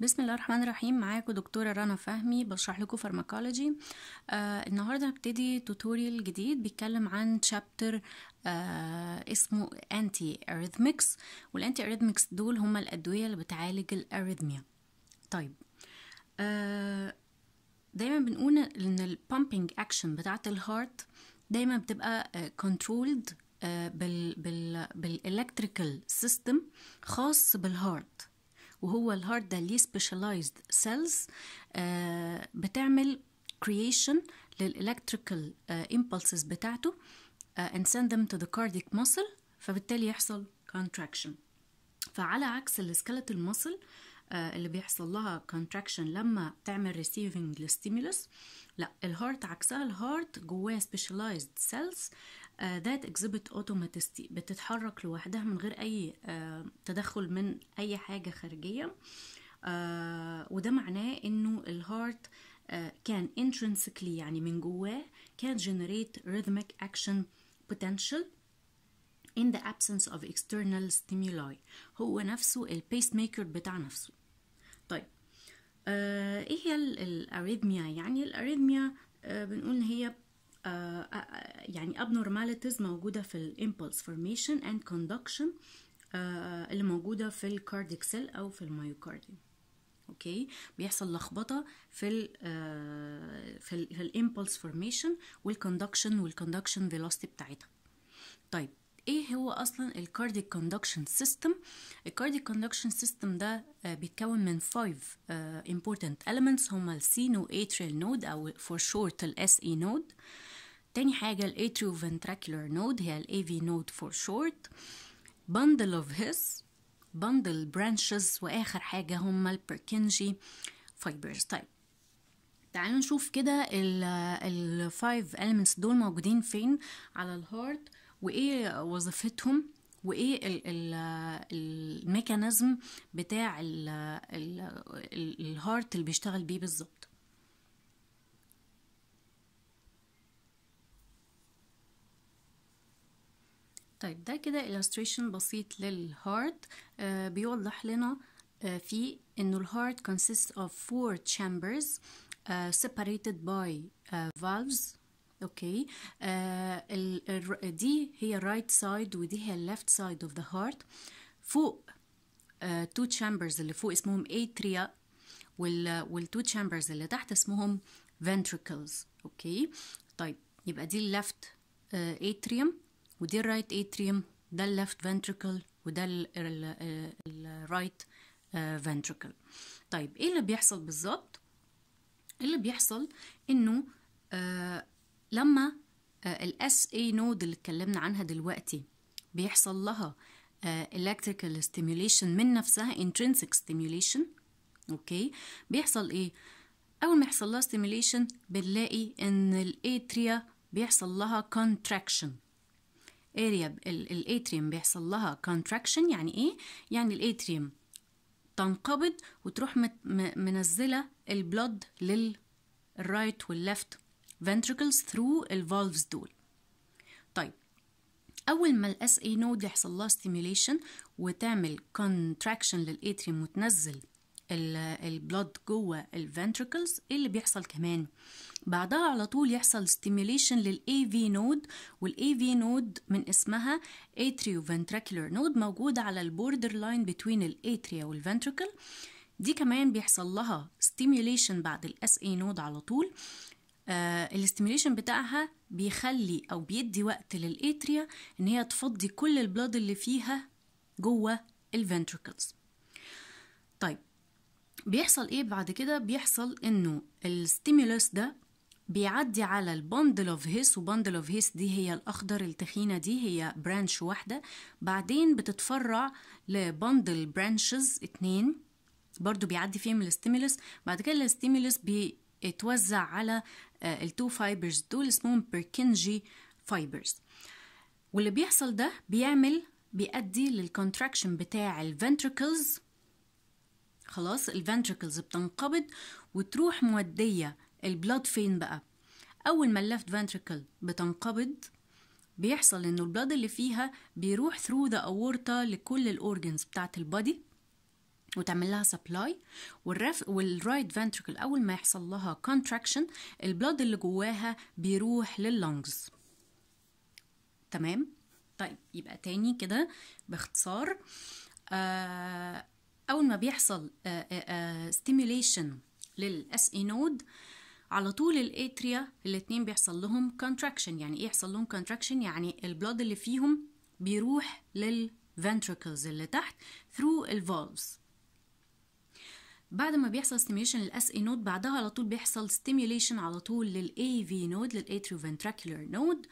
بسم الله الرحمن الرحيم معاكم دكتورة رنا فهمي بشرح لكم فارماكولوجي آه النهارده هبتدي توتوريال جديد بيتكلم عن شابتر آه اسمه انتي اريثمكس والانتي اريثمكس دول هما الادويه اللي بتعالج الاريثميا طيب آه دايما بنقول ان pumping اكشن بتاعه الهارت دايما بتبقى كنترولد آه،, آه بال بال بالالكتريكال سيستم خاص بالهارت وهو الهارت ده ليه سبيشاليزد آه، سيلز بتعمل كرييشن للالكتريكال امبلسز بتاعته آه، and send them to the cardiac muscle فبالتالي يحصل contraction فعلى عكس السكلت muscle آه، اللي بيحصل لها contraction لما تعمل ريسيفنج للستيمولس لا الهارت عكسها الهارت جواه specialized cells ذات اكزيبت اوتوماتيستي بتتحرك لوحدها من غير اي آه، تدخل من اي حاجه خارجيه آه، وده معناه انه الهارت آه، كان intrinsically يعني من جواه كان generate rhythmic action potential in the absence of external stimuli هو نفسه البيس ميكر بتاع نفسه طيب آه ايه هي الاريثميا يعني الاريثميا آه بنقول ان هي آه، آه، آه، يعني abnormalities موجودة في ال impulse formation and conduction اللي موجودة في الكارديك سيل أو في الميوكارديوم اوكي بيحصل لخبطه في ال في ال في الامبلس فورميشن والكوندكشن والكوندكشن فيلوسيتي بتاعتها طيب ايه هو اصلا الكارديك كوندكشن سيستم الكارديك كوندكشن سيستم ده بيتكون من 5 امبورتنت elements هما السينو اتريال نود او فور شورت الاس اي نود تاني حاجة ال atrioventricular node هي ال AV node for short bundle of his bundle branches وآخر حاجة هما ال Purkinje fibers طيب تعالوا نشوف كده الـ, الـ five elements دول موجودين فين على heart وايه وظيفتهم وايه الميكانيزم بتاع الـ الـ الـ heart اللي بيشتغل بيه بالظبط طيب ده كده illustration بسيط للهارت آه بيوضح لنا آه في انه الهارت consists of four chambers uh, separated by uh, valves اوكي آه دي هي right side ودي هي left side of the heart فوق آه two chambers اللي فوق اسمهم atria وال two chambers اللي تحت اسمهم ventricles اوكي طيب يبقى دي left uh, atrium ودي الرايت اتريوم ده اللفت فنتركل وده الرايت آه، فنتركل طيب ايه اللي بيحصل بالظبط إيه اللي بيحصل انه آه لما الاس اي نود اللي اتكلمنا عنها دلوقتي بيحصل لها آه، electrical stimulation من نفسها intrinsic stimulation اوكي بيحصل ايه اول ما يحصل لها stimulation بنلاقي ان الاتريا بيحصل لها contraction اريا الاتريوم بيحصل لها كونتراكشن يعني ايه يعني الاتريوم تنقبض وتروح منزله البلود للرايت والليفت ventricles through الفالفز دول طيب اول ما الاس اي نود يحصل لها ستيميوليشن وتعمل كونتراكشن للاتريوم وتنزل البلود جوه الفنتريكلز ايه اللي بيحصل كمان بعدها على طول يحصل stimulation للاي في نود والاي في نود من اسمها atrioventricular نود موجودة على البوردر لاين بين الاتريا والفنتركل دي كمان بيحصل لها stimulation بعد الاس اي نود على طول آه الاستيميليشن بتاعها بيخلي او بيدي وقت للاتريا ان هي تفضي كل البلاد اللي فيها جوه الفنتركلز طيب بيحصل ايه بعد كده بيحصل انه الستيمولوس ده بيعدي على البندل اوف هيس وبندل اوف هيس دي هي الاخضر التخينه دي هي برانش واحده بعدين بتتفرع لبندل برانشز اتنين برضو بيعدي فيهم الاستيمولس بعد كده الاستيمولس بيتوزع على آه، التو فايبرز دول اسمهم بيركنجي فايبرز واللي بيحصل ده بيعمل بيؤدي للكونتراكشن بتاع الفنتركلز خلاص الفنتركلز بتنقبض وتروح موديه البلاد فين بقى اول ما اللفت فانتريكل بتنقبض بيحصل انه البلاد اللي فيها بيروح ثرو ذا اورتا لكل الاورجنز بتاعت البادي وتعمل لها سبلاي والرف والرايت فانتريكل اول ما يحصل لها كونتراكشن البلاد اللي جواها بيروح لللونجز تمام طيب يبقى تاني كده باختصار آه، اول ما بيحصل ستيميوليشن للاس اي نود على طول الاتريا الاتنين بيحصل لهم contraction يعني ايه يحصل لهم contraction يعني البلاد اللي فيهم بيروح للventricles اللي تحت through valves بعد ما بيحصل stimulation للاس اي نود بعدها على طول بيحصل stimulation على طول للاي في نود للاتريوفنتراكيولار نود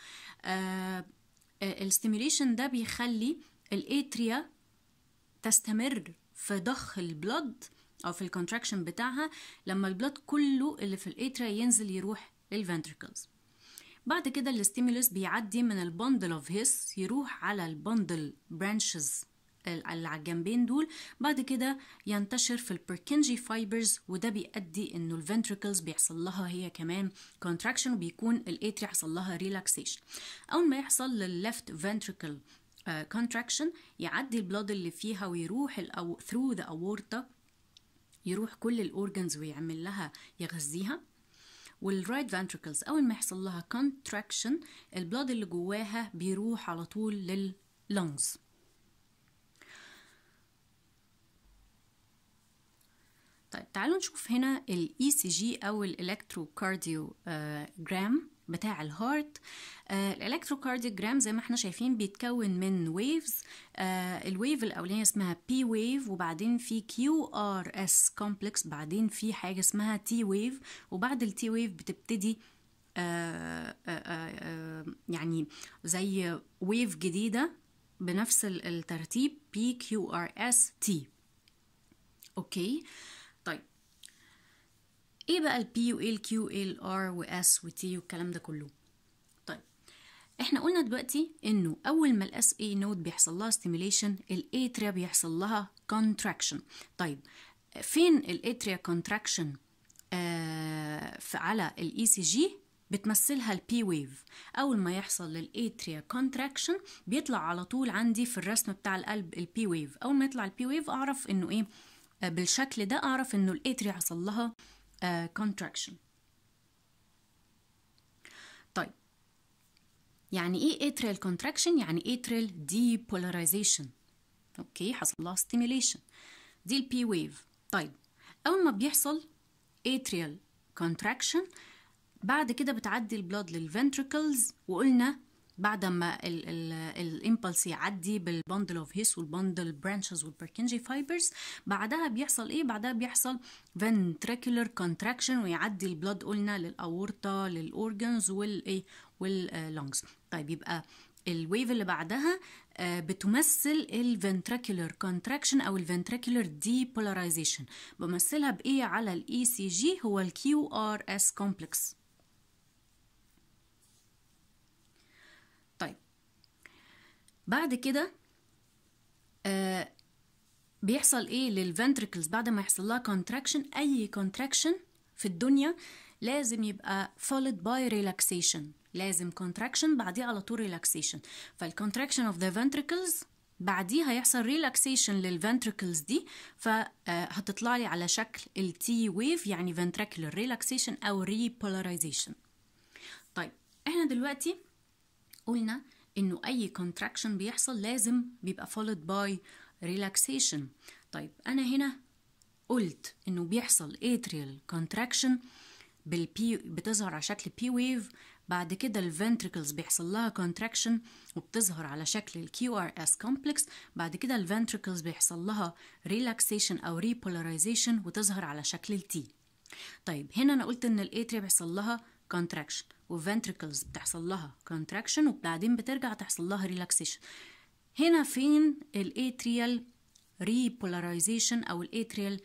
ال stimulation ده بيخلي الاتريا تستمر في ضخ البلد او في الكونتراكشن بتاعها لما البلط كله اللي في الاتريا ينزل يروح للفنتركلز بعد كده الاستيمولس بيعدي من البندل اوف هيس يروح على البندل برانشز اللي على الجنبين دول بعد كده ينتشر في البركنجي فايبرز وده بيؤدي انه الفنتركلز بيحصل لها هي كمان كونتراكشن وبيكون الاتري حصل لها ريلاكسيشن اول ما يحصل للليفت فنتركل كونتراكشن يعدي البلاد اللي فيها ويروح او ثرو ذا اورتا يروح كل الاورجنز ويعمل لها يغذيها والرايت فانتركلز اول ما يحصل لها كونتراكشن البلاد اللي جواها بيروح على طول لللونجز طيب تعالوا نشوف هنا الاي سي e جي او الالكتروكارديوجرام بتاع الهارت آه، الالكتروكارديوجرام زي ما احنا شايفين بيتكون من ويفز آه، الويف الاولانيه اسمها بي ويف وبعدين في كيو ار اس كومبلكس بعدين في حاجه اسمها تي ويف وبعد التي ويف بتبتدي آه، يعني زي ويف جديده بنفس الترتيب بي كيو ار اس تي اوكي آه ايه بقى البي وايه الكيو وايه الار واس وتي والكلام ده كله طيب احنا قلنا دلوقتي انه اول ما الاس اي نود بيحصل لها ستيميليشن الاتريا بيحصل لها كونتراكشن طيب فين الاتريا كونتراكشن آه على الاي سي e جي بتمثلها البي ويف اول ما يحصل للاتريا كونتراكشن بيطلع على طول عندي في الرسم بتاع القلب البي ويف اول ما يطلع البي ويف اعرف انه ايه آه، بالشكل ده اعرف انه الاتريا حصل لها آه، contraction طيب يعني ايه atrial contraction يعني atrial depolarization اوكي حصل لها stimulation دي البي ويف طيب اول ما بيحصل atrial contraction بعد كده بتعدي البلاد للفنتريكلز وقلنا بعد ما الامبلس يعدي بالبندل اوف هيس والبندل برانشز والبركنجي فايبرز بعدها بيحصل ايه بعدها بيحصل ventricular contraction ويعدي البلاد قلنا للاورطه للاورجنز والايه واللونجز آه، طيب يبقى الويف اللي بعدها آه، بتمثل الفنتريكولر كونتراكشن او دي بولاريزيشن بمثلها بايه على الاي سي e جي هو الكيو ار اس كومبلكس بعد كده آه بيحصل ايه للفنتركلز بعد ما يحصل لها كونتراكشن اي كونتراكشن في الدنيا لازم يبقى followed by relaxation لازم contraction بعديه على طول relaxation فالcontraction of the ventricles بعديها هيحصل relaxation للventricles دي فهتطلع آه، لي على شكل ال T wave يعني ventricular relaxation أو repolarization طيب احنا دلوقتي قلنا انه اي contraction بيحصل لازم بيبقى followed by relaxation طيب انا هنا قلت انه بيحصل atrial contraction بالبي بتظهر على شكل بي ويف بعد كده ventricles بيحصل لها contraction وبتظهر على شكل الكيو ار اس كومبلكس بعد كده ventricles بيحصل لها relaxation او repolarization وتظهر على شكل التي طيب هنا انا قلت ان الاتريا بيحصل لها contraction والفنتركلز بتحصل لها contraction وبعدين بترجع تحصل لها relaxation هنا فين الاتريال ريبولاريزيشن او الاتريال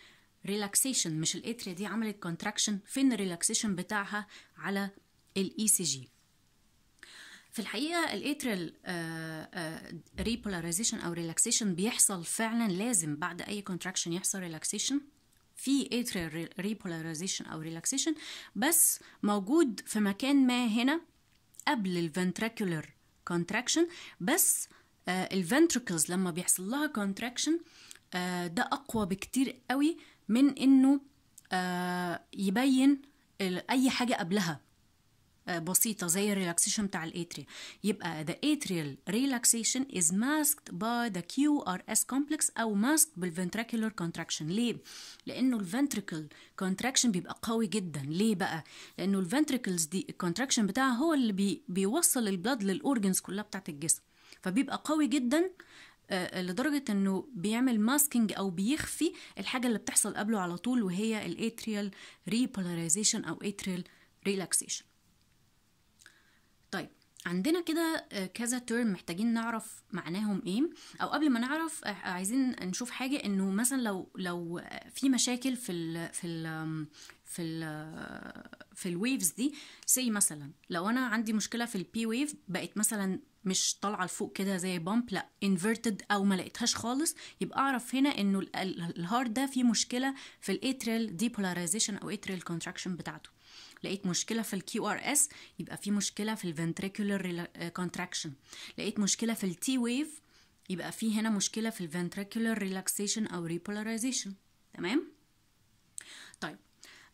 ريلاكسيشن مش الاتريا دي عملت كونتراكشن فين الريلاكسيشن بتاعها على الاي سي e جي في الحقيقه الاتريال ريبولاريزيشن آه، آه، او ريلاكسيشن بيحصل فعلا لازم بعد اي كونتراكشن يحصل ريلاكسيشن في اتريال ريبولاريزيشن او ريلاكسيشن بس موجود في مكان ما هنا قبل الفنتريكولر كونتراكشن بس آه الفنتركلز لما بيحصل لها كونتراكشن آه ده اقوى بكتير قوي من انه آه يبين اي حاجه قبلها آه، بسيطة زي الريلاكسيشن بتاع الاتريا يبقى the atrial relaxation is masked by the QRS complex أو masked بالventricular contraction ليه؟ لأنه الventricle contraction بيبقى قوي جدا ليه بقى؟ لأنه الventricles دي الكونتراكشن بتاعها هو اللي بي بيوصل البلاد للأورجنز كلها بتاعت الجسم فبيبقى قوي جدا آه، آه، لدرجة انه بيعمل ماسكينج او بيخفي الحاجة اللي بتحصل قبله على طول وهي الاتريال ريبولاريزيشن او اتريال ريلاكسيشن عندنا كده آه، كذا تيرم محتاجين نعرف معناهم ايه او قبل ما نعرف آه، عايزين نشوف حاجه انه مثلا لو لو في مشاكل في الـ في الـ في الـ آه، في الويفز دي سي مثلا لو انا عندي مشكله في البي ويف بقت مثلا مش طالعه لفوق كده زي بامب لا انفرتد او ما لقيتهاش خالص يبقى اعرف هنا انه الهارد ده فيه مشكله في الاتريال ديبولاريزيشن او اتريال كونتراكشن بتاعته لقيت مشكله في الكيو ار اس يبقى في مشكله في الفنتريكولر كونتراكشن آه، لقيت مشكله في التي ويف يبقى في هنا مشكله في الفنتريكولر ريلاكسيشن او ريبولاريزيشن تمام طيب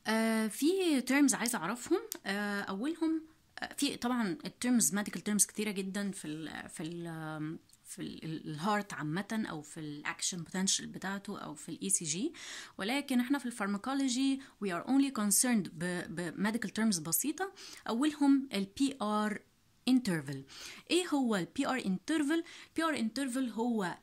آه في تيرمز عايزه اعرفهم آه اولهم آه، في طبعا الترمز ميديكال ترمز كتيره جدا في الـ في الـ في الهارت عامة أو في الأكشن بوتنشال بتاعته أو في الإي سي جي ولكن إحنا في الفارماكولوجي وي آر أونلي كونسيرند بميديكال تيرمز بسيطة أولهم البي آر انترفل ايه هو البي ار انترفل بي ار انترفل هو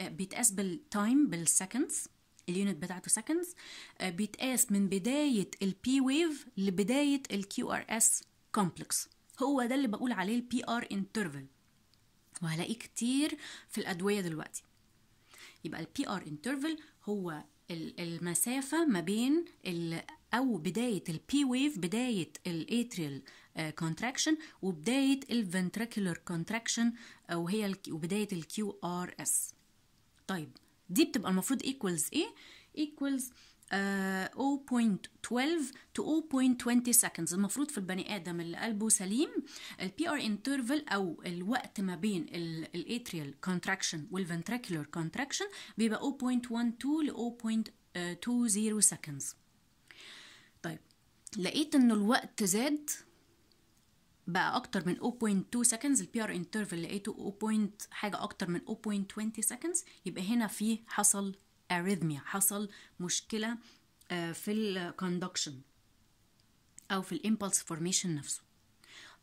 بيتقاس بالتايم بالسكندز اليونت بتاعته سكندز بيتقاس من بدايه البي ويف لبدايه الكيو ار اس كومبلكس هو ده اللي بقول عليه البي ار انترفل وهلاقيه كتير في الأدوية دلوقتي يبقى البي ار انترفل هو المسافة ما بين أو بداية البي ويف بداية الاتريال كونتراكشن آه، وبداية الفنتريكولار آه، كونتراكشن وهي وبداية الكيو ار اس طيب دي بتبقى المفروض ايكوالز ايه؟ ايكوالز 0.12 آه، to 0.20 seconds المفروض في البني ادم اللي قلبه سليم ال PR interval او الوقت ما بين الاتريال كونتراكشن ventricular كونتراكشن بيبقى 0.12 ل 0.20 seconds طيب لقيت ان الوقت زاد بقى اكتر من 0.2 seconds ال PR interval لقيته 0. حاجه اكتر من 0.20 seconds يبقى هنا في حصل اريثميا حصل مشكله آه، في الكوندكشن او في الامبلس فورميشن نفسه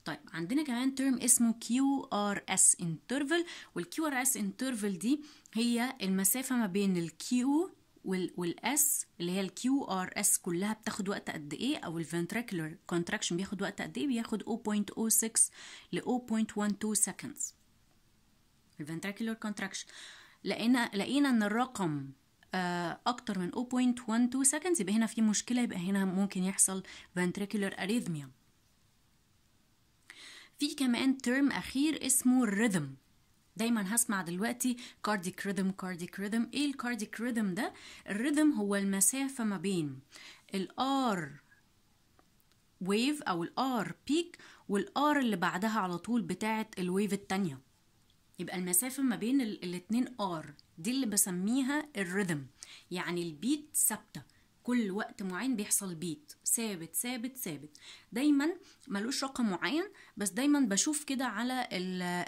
طيب عندنا كمان ترم اسمه كيو ار اس انترفل والكيو ار اس انترفل دي هي المسافه ما بين الكيو والاس اللي هي الكيو ار اس كلها بتاخد وقت قد ايه او الفنتريكولر كونتراكشن بياخد وقت قد ايه بياخد 0.06 ل 0.12 seconds الفنتريكولر كونتراكشن لقينا لقينا ان الرقم آه، اكتر من 0.12 seconds يبقى هنا في مشكله يبقى هنا ممكن يحصل ventricular اريثميا في كمان ترم اخير اسمه الريثم دايما هسمع دلوقتي كارديك rhythm كارديك rhythm ايه الكارديك rhythm ده الريذم هو المسافه ما بين الار ويف او الار بيك والار اللي بعدها على طول بتاعه الويف الثانيه يبقى المسافة ما بين الاتنين ار دي اللي بسميها الريذم يعني البيت ثابتة كل وقت معين بيحصل بيت ثابت ثابت ثابت دايما ملوش رقم معين بس دايما بشوف كده على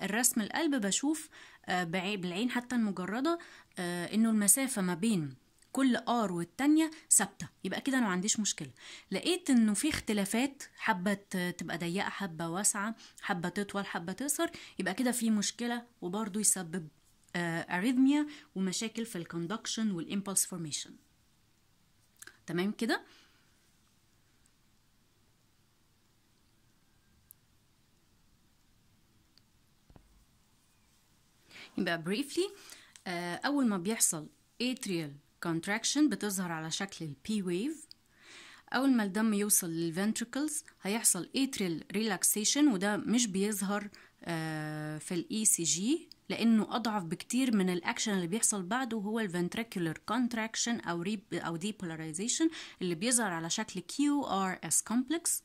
الرسم القلب بشوف آه، بالعين حتى المجردة آه، انه المسافة ما بين كل ار والتانيه ثابته يبقى كده انا ما عنديش مشكله لقيت انه في اختلافات حبه تبقى ضيقه حبه واسعه حبه تطول حبه تقصر يبقى كده في مشكله وبرده يسبب اريثميا آه، ومشاكل في الكوندكشن والامبلس فورميشن تمام كده يبقى بريفلي آه، أول ما بيحصل اتريال contraction بتظهر على شكل P wave أول ما الدم يوصل ventricles هيحصل atrial relaxation وده مش بيظهر آه، في الاي سي e جي لانه اضعف بكتير من الاكشن اللي بيحصل بعده وهو ventricular contraction او ريب او depolarization اللي بيظهر على شكل كيو ار اس كومبلكس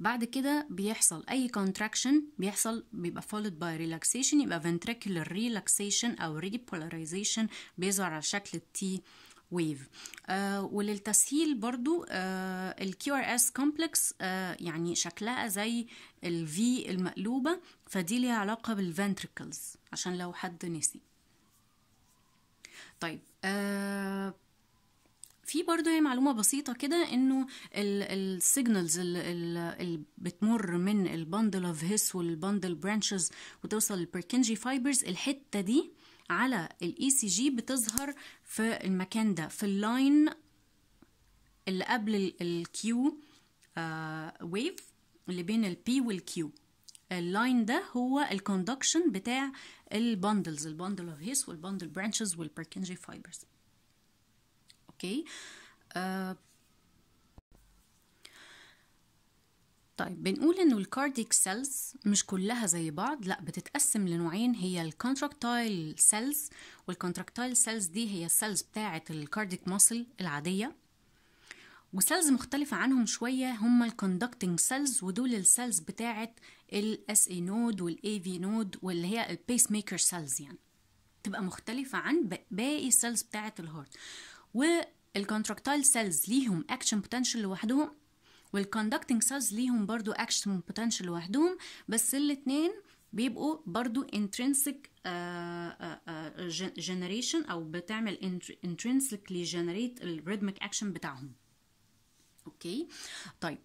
بعد كده بيحصل اي contraction بيحصل بيبقى followed by relaxation يبقى ventricular relaxation او repolarization بيظهر على شكل T wave آه وللتسهيل برضو آه ال QRS complex آه يعني شكلها زي ال V المقلوبه فدي ليها علاقه بال ventricles عشان لو حد نسي طيب آه في برضه هي معلومه بسيطه كده انه السيجنالز اللي بتمر من البندل اوف هيس والبندل برانشز وتوصل للبركنجي فايبرز الحته دي على الاي سي e جي بتظهر في المكان ده في اللاين اللي قبل الكيو ويف آه، اللي بين البي والكيو اللاين ده هو الكوندكشن بتاع البندلز البندل اوف هيس والبندل برانشز والبركنجي فايبرز اوكي e, طيب بنقول انه الكارديك سيلز مش كلها زي بعض لا بتتقسم لنوعين هي الكونتراكتايل سيلز والكونتراكتايل سيلز دي هي السيلز بتاعه الكارديك ماسل العاديه وسيلز مختلفة عنهم شوية هم الكوندكتنج سيلز ودول السيلز بتاعة الاس اي نود والاي في نود واللي هي البيس ميكر سيلز يعني تبقى مختلفة عن باقي السيلز بتاعة الهارت والكونتراكتايل سيلز ليهم اكشن بوتنشال لوحدهم والكوندكتنج سيلز ليهم برضو اكشن بوتنشال لوحدهم بس الاثنين بيبقوا برضو intrinsic آه، آه، آه، generation او بتعمل intrinsically generate الريدمك اكشن بتاعهم اوكي طيب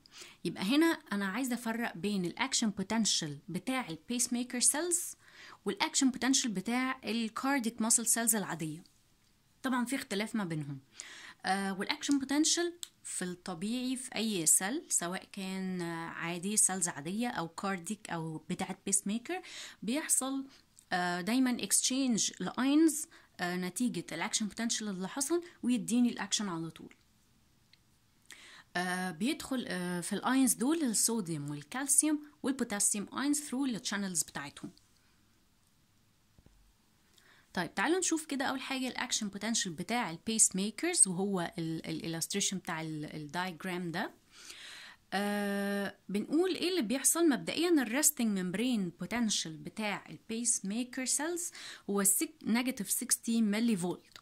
يبقى هنا انا عايزه افرق بين الاكشن بوتنشال بتاع البيس ميكر سيلز والاكشن بوتنشال بتاع الكارديك ماسل سيلز العاديه طبعا في اختلاف ما بينهم آه، والاكشن بوتنشال في الطبيعي في اي سيل سواء كان عادي سيلز عاديه او كارديك او بتاعه بيس ميكر بيحصل آه، دايما اكستشينج آه، لاينز نتيجه الاكشن بوتنشال اللي حصل ويديني الاكشن على طول بيدخل في الاينز دول الصوديوم والكالسيوم والبوتاسيوم اينز ثرو التشانلز بتاعتهم طيب تعالوا نشوف كده اول حاجه الاكشن بوتنشال بتاع البيس ميكرز وهو الالستريشن بتاع الدايجرام ده آه بنقول ايه اللي بيحصل مبدئيا الريستنج ميمبرين بوتنشال بتاع البيس ميكر سيلز هو نيجاتيف 60 ملي فولت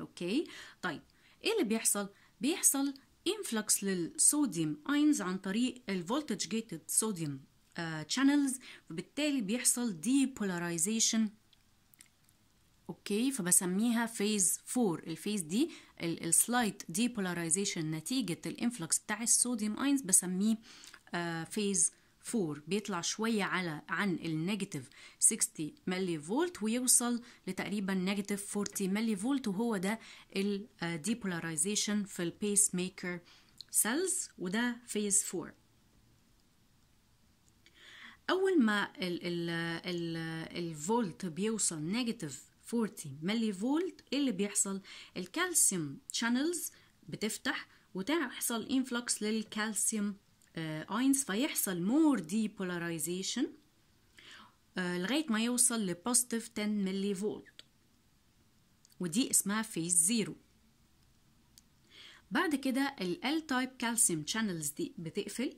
اوكي طيب ايه اللي بيحصل بيحصل انفلكس للصوديوم اينز عن طريق الفولتج جيتد صوديوم تشانلز وبالتالي فبالتالي بيحصل ديبولاريزيشن اوكي فبسميها فيز 4 الفيز دي السلايت دي بولاريزيشن نتيجه الانفلكس بتاع الصوديوم اينز بسميه فيز 4 بيطلع شويه على عن النيجاتيف 60 ملي فولت ويوصل لتقريبا نيجاتيف 40 ملي فولت وهو ده الديبولاريزيشن في البيس ميكر سيلز وده فيز 4 اول ما الفولت بيوصل نيجاتيف 40 ملي فولت ايه اللي بيحصل الكالسيوم شانلز بتفتح وتحصل انفلوكس للكالسيوم اينز آه، فيحصل مور دي بولاريزيشن لغايه ما يوصل لبوزيتيف 10 ملي فولت ودي اسمها فيز زيرو بعد كده ال L type calcium channels دي بتقفل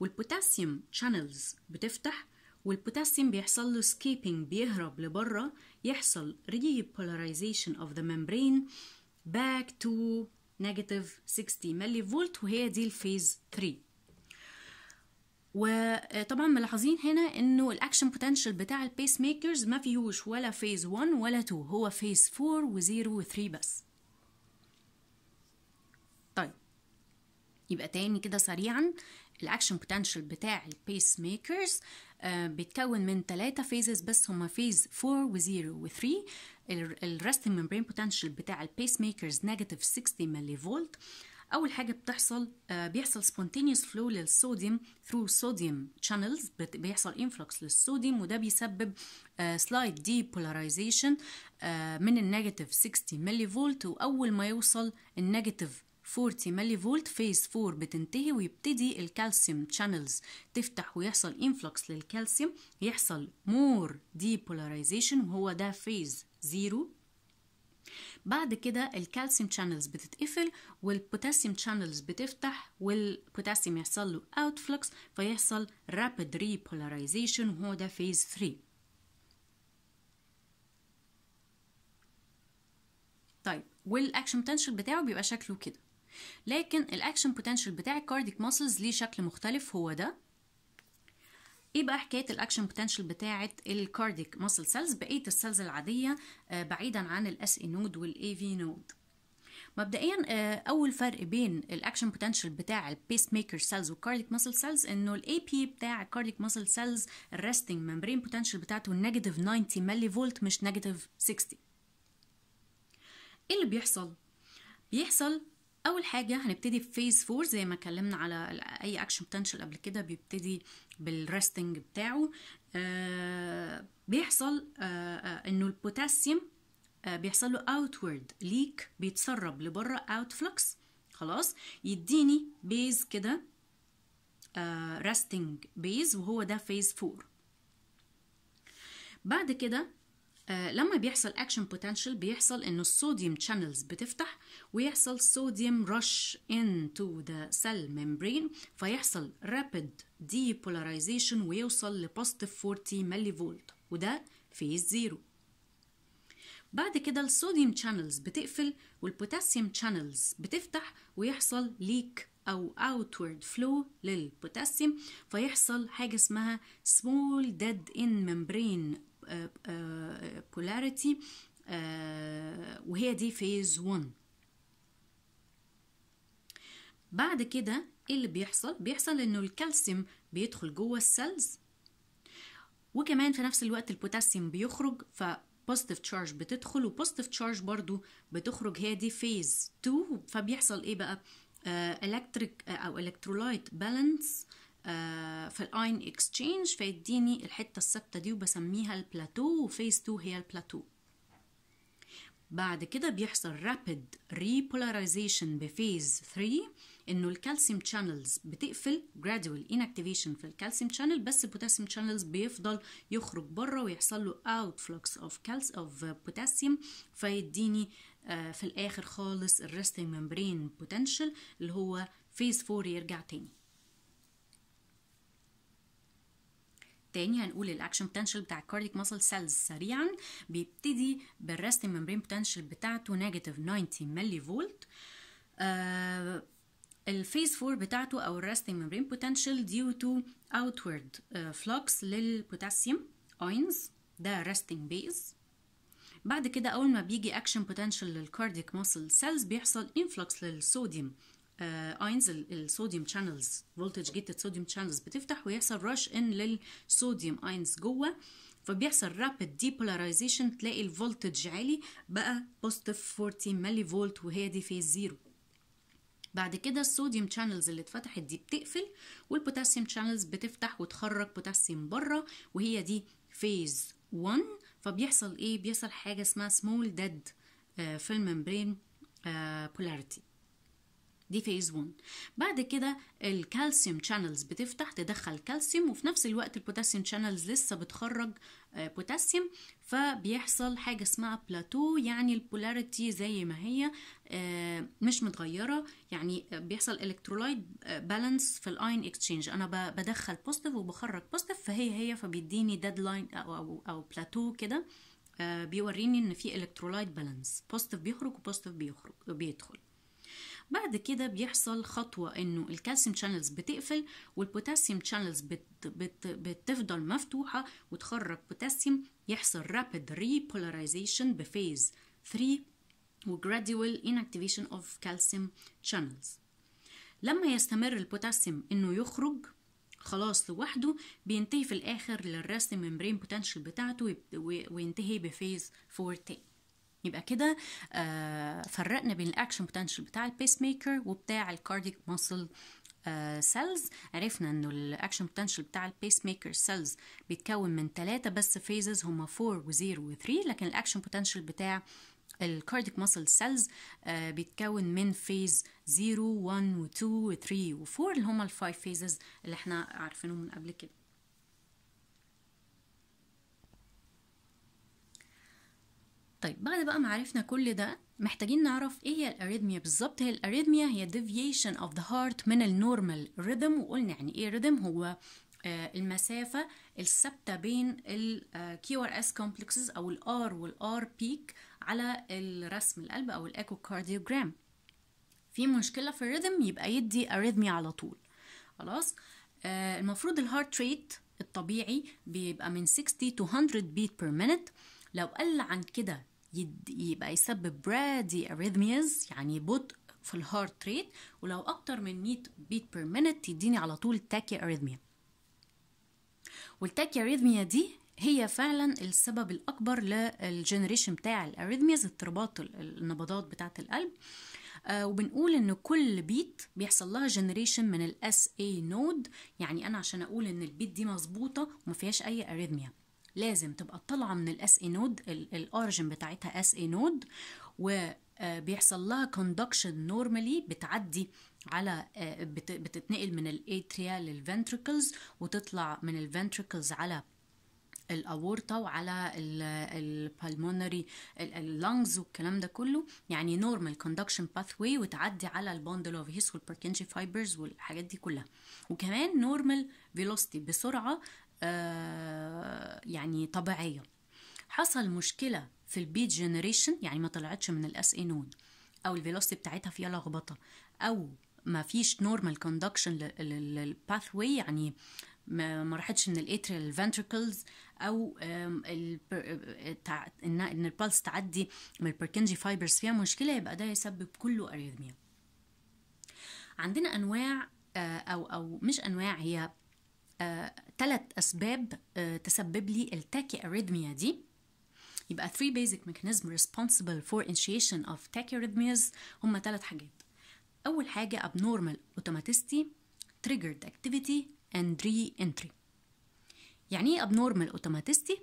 والبوتاسيوم channels بتفتح والبوتاسيوم بيحصل له سكيبنج بيهرب لبره يحصل repolarization of the membrane back to negative 60 ملي فولت وهي دي الفيز 3 وطبعا آه، ملاحظين هنا انه الاكشن بوتنشال بتاع البيس ميكرز ما فيهوش ولا فيز 1 ولا 2 هو فيز 4 و0 و3 بس يبقى تاني كده سريعا الاكشن بوتنشال بتاع البيس آه، ميكرز بيتكون من ثلاثة فيزز بس هما فيز 4 و0 و3 الريستنج ميمبرين بوتنشال بتاع البيس ميكرز نيجاتيف 60 ملي فولت اول حاجه بتحصل آه، بيحصل سبونتينيوس فلو للصوديوم ثرو صوديوم شانلز بيحصل انفلوكس للصوديوم وده بيسبب سلايد دي بولاريزيشن من النيجاتيف 60 ملي فولت واول ما يوصل النيجاتيف 40 ملي فولت فيز 4 بتنتهي ويبتدي الكالسيوم شانلز تفتح ويحصل انفلوكس للكالسيوم يحصل مور ديبولاريزيشن وهو ده فيز 0 بعد كده الكالسيوم شانلز بتتقفل والبوتاسيوم شانلز بتفتح والبوتاسيوم يحصل له اوتفلوكس فيحصل رابيد ريبولاريزيشن وهو ده فيز 3 طيب والاكشن بتاعه بيبقى شكله كده لكن الاكشن بوتنشال بتاع الكارديك ماسلز ليه شكل مختلف هو ده ايه بقى حكايه الاكشن بوتنشال بتاعه الكارديك ماسل سيلز بقيه السيلز العاديه آه، بعيدا عن الاس اي نود والاي في نود مبدئيا آه، اول فرق بين الاكشن بوتنشال بتاع البيس ميكر سيلز والكارديك ماسل سيلز انه الاي بي بتاع الكارديك ماسل سيلز الريستنج ممبرين بوتنشال بتاعته نيجاتيف 90 ملي فولت مش نيجاتيف 60 ايه اللي بيحصل بيحصل اول حاجه هنبتدي في فيز 4 زي ما اتكلمنا على اي اكشن بوتنشال قبل كده بيبتدي بالريستنج بتاعه آه بيحصل آه آه انه البوتاسيوم آه بيحصل له اوتورد ليك بيتسرب لبره اوت فلوكس خلاص يديني بيز كده ريستنج آه، بيز وهو ده فيز 4 بعد كده آه، لما بيحصل اكشن بوتنشال بيحصل انه الصوديوم شانلز بتفتح ويحصل صوديوم رش انتو ذا سيل ميمبرين فيحصل رابيد ديبولاريزيشن ويوصل لبوزيتيف 40 ملي فولت وده فيز زيرو بعد كده الصوديوم شانلز بتقفل والبوتاسيوم شانلز بتفتح ويحصل ليك او outward flow للبوتاسيوم فيحصل حاجه اسمها small dead in membrane بولاريتي آه، آه، آه، وهي دي فيز 1 بعد كده ايه اللي بيحصل بيحصل انه الكالسيوم بيدخل جوه السيلز وكمان في نفس الوقت البوتاسيوم بيخرج ف بوزيتيف تشارج بتدخل وبوزيتيف تشارج برضو بتخرج هي دي فيز 2 فبيحصل ايه بقى الكتريك uh, electric, uh, او الكترولايت بالانس آه، في الاين اكستشينج فيديني الحته الثابته دي وبسميها البلاتو وفيس 2 هي البلاتو بعد كده بيحصل رابيد ريبولاريزيشن بفيز 3 انه الكالسيوم شانلز بتقفل جرادوال inactivation في الكالسيوم شانل بس البوتاسيوم شانلز بيفضل يخرج بره ويحصل له اوت فلوكس اوف كالس اوف بوتاسيوم فيديني آه، في الاخر خالص الريستنج ممبرين بوتنشال اللي هو فيز 4 يرجع تاني تاني هنقول الاكشن بوتنشال بتاع الكارديك ماسل سيلز سريعا بيبتدي بالرست ممبرين بوتنشال بتاعته نيجاتيف 90 ملي فولت الفيز 4 بتاعته او الريستنج ممبرين بوتنشال ديو تو اوتورد فلوكس للبوتاسيوم اينز ده ريستنج بيز بعد كده اول ما بيجي اكشن بوتنشال للكارديك ماسل سيلز بيحصل انفلوكس للصوديوم اينز الصوديوم شانلز فولتج جيتد صوديوم شانلز بتفتح ويحصل راش ان للصوديوم اينز جوه فبيحصل رابid depolarization تلاقي الفولتج عالي بقى بوزيتيف 40 ملي فولت وهي دي فيز زيرو بعد كده الصوديوم شانلز اللي اتفتحت دي بتقفل والبوتاسيوم شانلز بتفتح وتخرج بوتاسيوم بره وهي دي فيز 1 فبيحصل ايه بيحصل حاجه اسمها سمول ديد آه، في الممبرين بولاريتي آه، دي فيز 1 بعد كده الكالسيوم شانلز بتفتح تدخل كالسيوم وفي نفس الوقت البوتاسيوم شانلز لسه بتخرج بوتاسيوم آه، فبيحصل حاجه اسمها بلاتو يعني البولاريتي زي ما هي آه، مش متغيره يعني بيحصل الكترولايت بالانس في الاين اكسشينج انا بدخل بوزيتيف وبخرج بوزيتيف فهي هي فبيديني ديدلاين او او, أو بلاتو كده آه، بيوريني ان في الكترولايت بالانس بوزيتيف بيخرج وبوزيتيف بيخرج بيدخل بعد كده بيحصل خطوة انه الكالسيوم شانلز بتقفل والبوتاسيوم شانلز بت بت بتفضل مفتوحة وتخرج بوتاسيوم يحصل rapid repolarization بفيز 3 وgradual inactivation of calcium channels لما يستمر البوتاسيوم انه يخرج خلاص لوحده بينتهي في الاخر للرسم ممبرين بوتنشال بتاعته وينتهي بفيز 4 تاني يبقى كده آه فرقنا بين الاكشن بوتنشال بتاع البيس ميكر وبتاع الكارديك ماسل سيلز عرفنا ان الاكشن بوتنشال بتاع البيس ميكر سيلز بيتكون من ثلاثه بس فيزز هما 4 و0 و3 لكن الاكشن بوتنشال بتاع الكارديك ماسل سيلز بيتكون من فيز 0 1 و2 و3 و4 اللي هما الفايف فيزز اللي احنا عارفينهم من قبل كده طيب بعد بقى ما عرفنا كل ده محتاجين نعرف ايه هي الاريثميا بالظبط هي الاريثميا هي ديفيشن اوف ذا هارت من النورمال ريذم وقلنا يعني ايه ريذم هو آه، المسافة الثابتة بين آه، QRS complexes او كومبلكسز او والـ R peak على الرسم القلب او الايكو كارديوجرام في مشكلة في الريذم يبقى يدي اريثميا على طول خلاص آه، المفروض الهارت ريت الطبيعي بيبقى من 60 to 100 beat per minute لو قل عن كده يبقى يسبب برادي اريثمياز يعني بطء في الهارت ريت ولو اكتر من 100 بيت بير مينت يديني على طول تاكي اريثميا والتاكي اريثميا دي هي فعلا السبب الاكبر للجنريشن بتاع الاريثمياز اضطرابات النبضات بتاعه القلب آه وبنقول ان كل بيت بيحصل لها جنريشن من الاس اي نود يعني انا عشان اقول ان البيت دي مظبوطه وما فيهاش اي اريثميا لازم تبقى طالعه من الاس اي نود الاوريجن بتاعتها اس اي آه، نود وبيحصل لها كوندكشن نورمالي بتعدي على آه، بتتنقل من الاتريا للفنتريكلز وتطلع من الفنتريكلز على الاورطه وعلى البالمونري اللنجز والكلام ده كله يعني نورمال كوندكشن واي وتعدي على اوف هيس والبركنشي فايبرز والحاجات دي كلها وكمان نورمال فيلوسيتي بسرعه آه، يعني طبيعية حصل مشكلة في البيت جنريشن يعني ما طلعتش من الاس اي نود او الفيلوسيتي بتاعتها فيها لخبطه او ما فيش نورمال كوندكشن للباث واي يعني ما راحتش من الاتريال للفنتركلز او آه، ان البلس تعدي من البركنجي فايبرز فيها مشكله يبقى ده يسبب كله اريثميا عندنا انواع آه، او او مش انواع هي ثلاث أسباب تسبب لي التاكي أريدميا دي يبقى 3 basic mechanism responsible for initiation of tachyarrhythmias هما ثلاث حاجات أول حاجة abnormal automaticity triggered activity and re-entry يعني ايه abnormal automaticity؟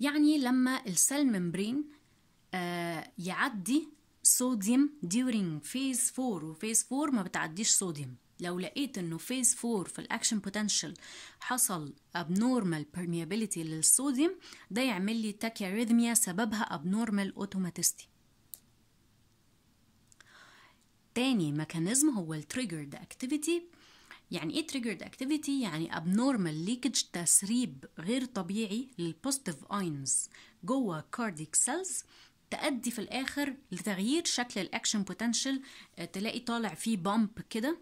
يعني لما السيل ممبرين آه يعدي صوديوم during phase 4 phase 4 ما بتعديش صوديوم لو لقيت انه فيز 4 في الاكشن بوتنشال حصل ابنورمال permeability للصوديوم ده يعمل لي تاكياريثميا سببها ابنورمال اوتوماتيستي تاني ميكانيزم هو التريجرد اكتيفيتي يعني ايه تريجرد اكتيفيتي يعني ابنورمال ليكج تسريب غير طبيعي للبوزيتيف اينز جوه كارديك سيلز تؤدي في الاخر لتغيير شكل الاكشن بوتنشال آه، تلاقي طالع فيه بامب كده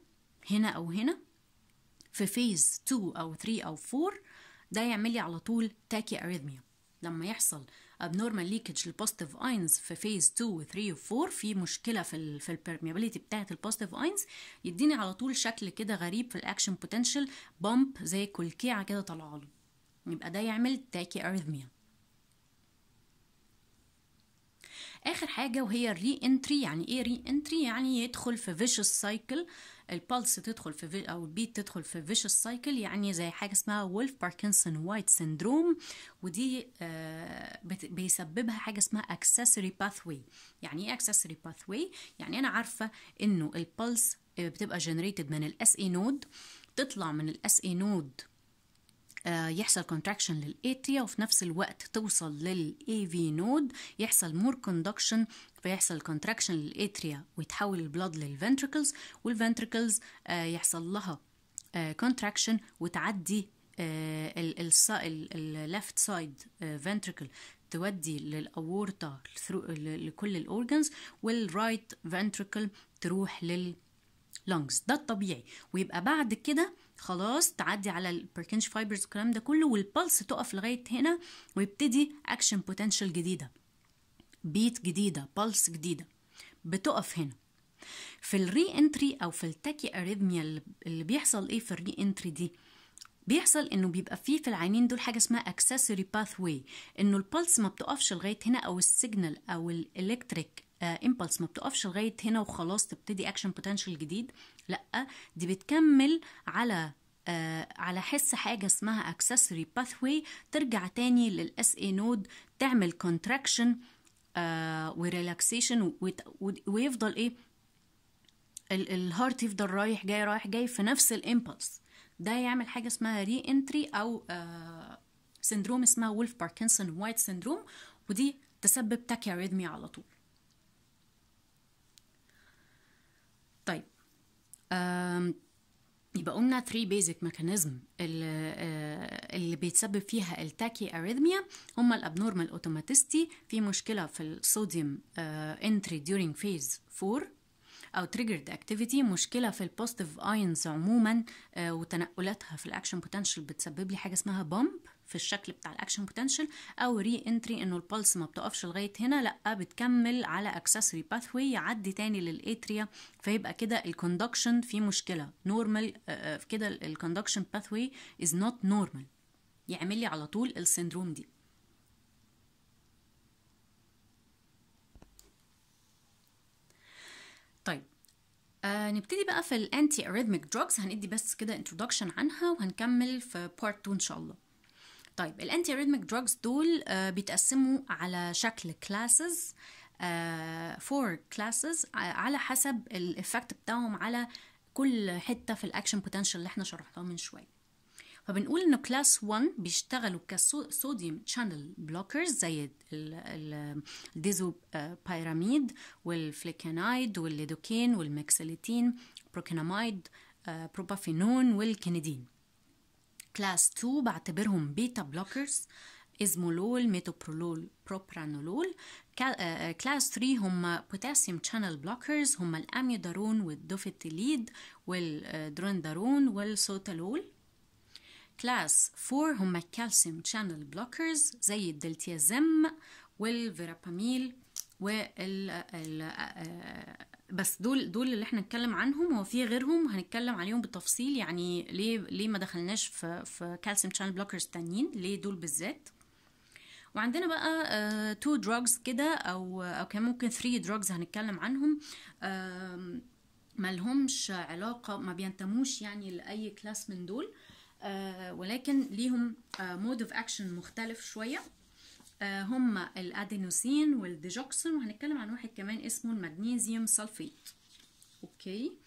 هنا أو هنا في فيز 2 أو 3 أو 4 ده يعمل لي على طول تاكي أريثميا لما يحصل abnormal leakage للبوزيتيف ايونز في فيز 2 و 3 و 4 في مشكله في ال في البرميابيليتي بتاعه البوزيتيف ايونز يديني على طول شكل كده غريب في الاكشن بوتنشال بامب زي كلكيعه كده طالعه له يبقى ده يعمل تاكي اريثميا اخر حاجه وهي الري انتري يعني ايه ري انتري يعني يدخل في فيشس سايكل البلس تدخل في او البيت تدخل في فيشس سايكل يعني زي حاجه اسمها وولف باركنسون وايت سندروم ودي آه بيسببها حاجه اسمها اكسسوري باثوي يعني ايه اكسسوري باثوي يعني انا عارفه انه البلس آه، بتبقى جنريتد من الاس اي نود تطلع من الاس اي نود آه، يحصل كونتراكشن للاتريا وفي نفس الوقت توصل للاي في نود يحصل مور كوندكشن فيحصل كونتراكشن للاتريا ويتحول البلاد للفنتركلز والفنتركلز يحصل لها كونتراكشن آه، وتعدي الليفت سايد فنتركل تودي للاورطه لكل الاورجنز والرايت فنتركل تروح لل lungs ده الطبيعي ويبقى بعد كده خلاص تعدي على البركنش فايبرز والكلام ده كله والبلس تقف لغايه هنا ويبتدي اكشن بوتنشال جديده بيت جديده بلس جديده بتقف هنا في الري انتري او في التاكي اريثميا اللي بيحصل ايه في الري انتري دي بيحصل انه بيبقى فيه في العينين دول حاجه اسمها accessory pathway انه البلس ما بتقفش لغايه هنا او السيجنال او الالكتريك امبلس آه، ما بتقفش لغايه هنا وخلاص تبتدي اكشن بوتنشال جديد لا دي بتكمل على آه على حس حاجه اسمها اكسسوري باثوي ترجع تاني للاس اي نود تعمل كونتراكشن آه، وريلاكسيشن ويفضل ايه الهارت يفضل رايح جاي رايح جاي في نفس الامبلس ده يعمل حاجه اسمها ري انتري او آه سندروم اسمها ولف باركنسون وايت سندروم ودي تسبب تاكي على طول يبقى قلنا 3 بيزك ميكانيزم اللي بيتسبب فيها التاكي اريثميا هما الابنورمال اوتوماتيستي في مشكله في الصوديوم انتري ديورينج فيز 4 او تريجرد اكتيفيتي مشكله في البوزيتيف اينز عموما آه، وتنقلاتها في الاكشن بوتنشال بتسبب لي حاجه اسمها بامب في الشكل بتاع الاكشن بوتنشال او ري انتري انه البلس ما بتقفش لغايه هنا لا بتكمل على اكسسوري باثوي يعدي تاني للاتريا فيبقى كده الكوندكشن في مشكله نورمال آه، آه، كده الكوندكشن باثوي از نوت نورمال يعمل لي على طول السندروم دي طيب آه نبتدي بقى في الانتي اريثميك دروجز هندي بس كده انترودكشن عنها وهنكمل في بارت 2 ان شاء الله طيب الانتي ريدمك دراجز دول آه، بيتقسموا على شكل كلاسز فور كلاسز على حسب الايفكت بتاعهم على كل حته في الاكشن بوتنشال اللي احنا شرحناه من شويه فبنقول انه كلاس 1 بيشتغلوا كصوديوم شانل بلوكرز زي الديزو بايراميد والفليكانايد والليدوكين والمكسليتين بروكيناميد آه، بروبافينون والكنيدين كلاس 2 بعتبرهم بيتا بلوكرز ازمولول ميتوبرولول بروبرانولول كلاس 3 هم بوتاسيوم شانل بلوكرز هم الاميودارون والدوفيتيليد والدروندارون والسوتالول كلاس 4 هم الكالسيوم شانل بلوكرز زي الدلتيازيم والفيراباميل وال آه، آه، آه، بس دول دول اللي احنا نتكلم عنهم هو في غيرهم هنتكلم عليهم بالتفصيل يعني ليه ليه ما دخلناش في في كالسيوم شانل بلوكرز تانيين ليه دول بالذات وعندنا بقى تو آه، دراجز كده او او كان ممكن 3 دراجز هنتكلم عنهم ما لهمش علاقه ما بينتموش يعني لاي كلاس من دول آه، ولكن ليهم مود اوف اكشن مختلف شويه آه، هم الادينوسين والديجوكسون وهنتكلم عن واحد كمان اسمه المغنيزيوم سلفيت اوكي